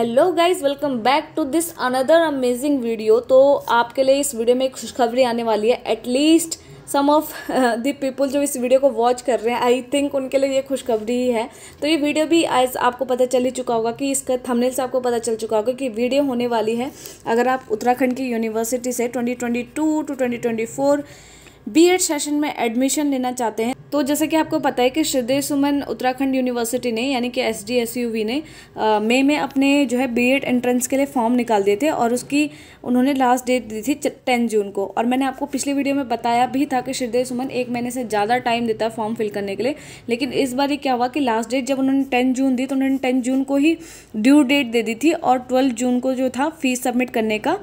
hello guys welcome back to this another amazing video तो आपके लिए इस वीडियो में एक खुशखबरी आने वाली है at least some of the people जो इस वीडियो को वॉच कर रहे हैं आई थिंक उनके लिए ये खुशखबरी ही है तो ये वीडियो भी आज आपको पता चल ही चुका होगा कि इसका थंबनेल से आपको पता चल चुका होगा कि वीडियो होने वाली है अगर आप उत्तराखंड की यूनिवर्सिटी से twenty two to twenty BEd session में एडमिशन लेना चाहते हैं तो जैसे कि आपको पता है कि श्रदे सुमन उत्तराखंड यूनिवर्सिटी ने यानी कि S D S U V ने मई में अपने जो है बी एड एंट्रेंस के लिए फॉर्म निकाल दिए थे और उसकी उन्होंने लास्ट डेट दी थी टेन जून को और मैंने आपको पिछली वीडियो में बताया भी था कि श्रीदेव सुमन एक महीने से ज़्यादा टाइम देता है फॉर्म फिल करने के लिए लेकिन इस बार ये क्या हुआ कि लास्ट डेट जब उन्होंने टेन जून दी तो उन्होंने टेन जून को ही ड्यू डेट दे दी थी और ट्वेल्व जून को जो था फीस सबमिट करने का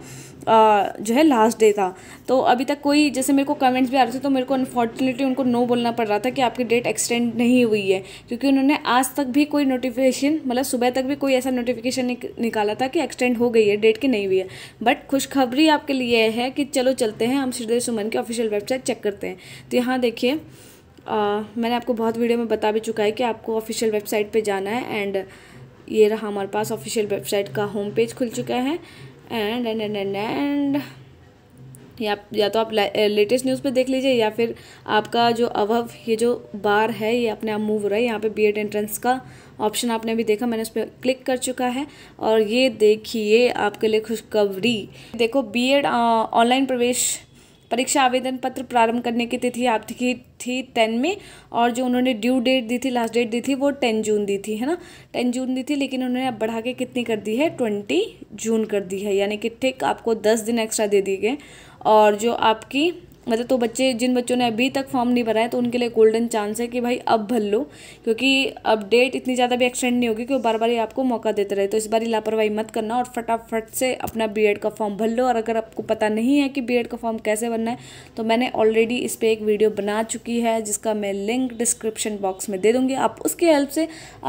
जो है लास्ट डे था तो अभी तक कोई जैसे मेरे को कमेंट्स भी आ रहे थे तो मेरे को अनफॉर्चुनेटली उनको नो बोलना पड़ रहा था कि आपकी डेट एक्सटेंड नहीं हुई है क्योंकि उन्होंने आज तक भी कोई नोटिफिकेशन मतलब सुबह तक भी कोई ऐसा नोटिफिकेशन निक, निकाला था कि एक्सटेंड हो गई है डेट की नहीं हुई है बट खुशखबरी आपके लिए है कि चलो चलते हैं हम श्रीदेव सुमन की ऑफिशियल वेबसाइट चेक करते हैं तो यहाँ देखिए मैंने आपको बहुत वीडियो में बता भी चुका है कि आपको ऑफिशियल वेबसाइट पे जाना है एंड ये रहा हमारे पास ऑफिशियल वेबसाइट का होम पेज खुल चुका है and and and and and या या तो आप लेटेस्ट न्यूज़ eh, पे देख लीजिए या फिर आपका जो अव ये जो बार है ये अपने आप मूव हो रहा है यहाँ पे एड एंट्रेंस का ऑप्शन आपने अभी देखा मैंने उस पर क्लिक कर चुका है और ये देखिए आपके लिए खुशखबरी देखो बीएड ऑनलाइन प्रवेश परीक्षा आवेदन पत्र प्रारंभ करने की तिथि आपकी थी टेन में और जो उन्होंने ड्यू डेट दी थी लास्ट डेट दी थी वो टेन जून दी थी है ना टेन जून दी थी लेकिन उन्होंने अब बढ़ा के कितनी कर दी है ट्वेंटी जून कर दी है यानी कि ठीक आपको दस दिन एक्स्ट्रा दे दिए गए और जो आपकी मतलब तो बच्चे जिन बच्चों ने अभी तक फॉर्म नहीं भरा है तो उनके लिए गोल्डन चांस है कि भाई अब भर लो क्योंकि अब डेट इतनी ज़्यादा भी एक्सटेंड नहीं होगी कि वो बार बार ही आपको मौका देते रहे तो इस बार लापरवाही मत करना और फटाफट से अपना बी का फॉर्म भर लो और अगर आपको पता नहीं है कि बी का फॉर्म कैसे भरना है तो मैंने ऑलरेडी इस पर एक वीडियो बना चुकी है जिसका मैं लिंक डिस्क्रिप्शन बॉक्स में दे दूँगी आप उसकी हेल्प से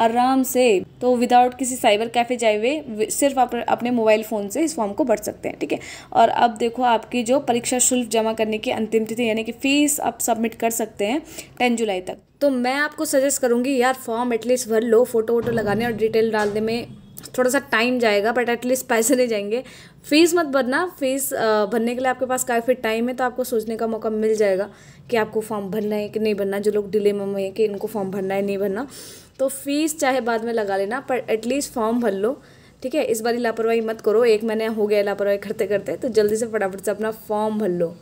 आराम से तो विदाउट किसी साइबर कैफ़े जाए हुए सिर्फ आप अपने मोबाइल फ़ोन से इस फॉर्म को भर सकते हैं ठीक है और अब देखो आपकी जो परीक्षा शुल्क जमा करने की अंतिम तिथि यानी कि फीस आप सबमिट कर सकते हैं टेन जुलाई तक तो मैं आपको सजेस्ट करूँगी यार फॉर्म एटलीस्ट भर लो फोटो वोटो लगाने और डिटेल डालने में थोड़ा सा टाइम जाएगा बट एटलीस्ट पैसे नहीं जाएंगे फ़ीस मत भरना फ़ीस भरने के लिए आपके पास काफ़ी टाइम है तो आपको सोचने का मौका मिल जाएगा कि आपको फॉर्म भरना है कि नहीं भरना जो लोग डिले में हैं कि इनको फॉर्म भरना है नहीं भरना तो फ़ीस चाहे बाद में लगा लेना पर एटलीस्ट फॉर्म भर लो ठीक है इस बारी लापरवाही मत करो एक महीने हो गया लापरवाही करते करते तो जल्दी से फटाफट से अपना फॉर्म भर लो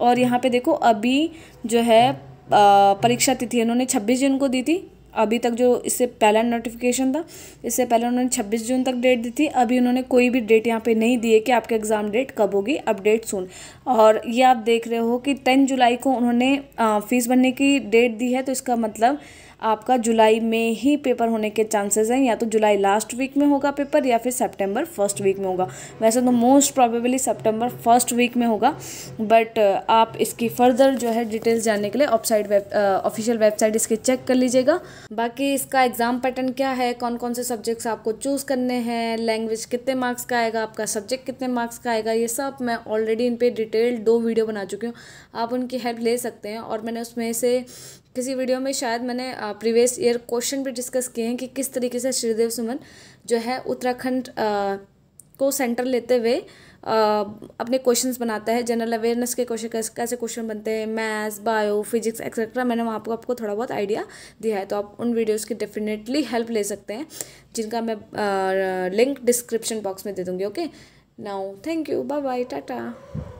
और यहाँ पे देखो अभी जो है परीक्षा तिथि इन्होंने छब्बीस जून को दी थी अभी तक जो इससे पहला नोटिफिकेशन था इससे पहले उन्होंने 26 जून तक डेट दी थी अभी उन्होंने कोई भी डेट यहाँ पे नहीं दी है कि आपके एग्ज़ाम डेट कब होगी अपडेट सुन और ये आप देख रहे हो कि 10 जुलाई को उन्होंने फ़ीस भरने की डेट दी है तो इसका मतलब आपका जुलाई में ही पेपर होने के चांसेस हैं या तो जुलाई लास्ट वीक में होगा पेपर या फिर सितंबर फर्स्ट वीक में होगा वैसे तो मोस्ट प्रॉबेबली सितंबर फर्स्ट वीक में होगा बट uh, आप इसकी फर्दर जो है डिटेल्स जानने के लिए ऑफसाइट वेब ऑफिशियल वेबसाइट इसके चेक कर लीजिएगा बाकी इसका एग्ज़ाम पैटर्न क्या है कौन कौन से सब्जेक्ट्स आपको चूज़ करने हैं लैंग्वेज कितने मार्क्स का आएगा आपका सब्जेक्ट कितने मार्क्स का आएगा ये सब मैं ऑलरेडी इन पर डिटेल्ड दो वीडियो बना चुकी हूँ आप उनकी हेल्प ले सकते हैं और मैंने उसमें से किसी वीडियो में शायद मैंने प्रीवियस ईयर क्वेश्चन भी डिस्कस किए हैं कि किस तरीके से श्रीदेव सुमन जो है उत्तराखंड को सेंटर लेते हुए अपने क्वेश्चंस बनाता है जनरल अवेयरनेस के क्वेश्चन कैसे क्वेश्चन बनते हैं मैथ्स बायो फिजिक्स एक्सेट्रा मैंने वहाँ आपको आपको थोड़ा बहुत आइडिया दिया है तो आप उन वीडियोस की डेफिनेटली हेल्प ले सकते हैं जिनका मैं लिंक डिस्क्रिप्शन बॉक्स में दे दूँगी okay now thank you bye bye Tata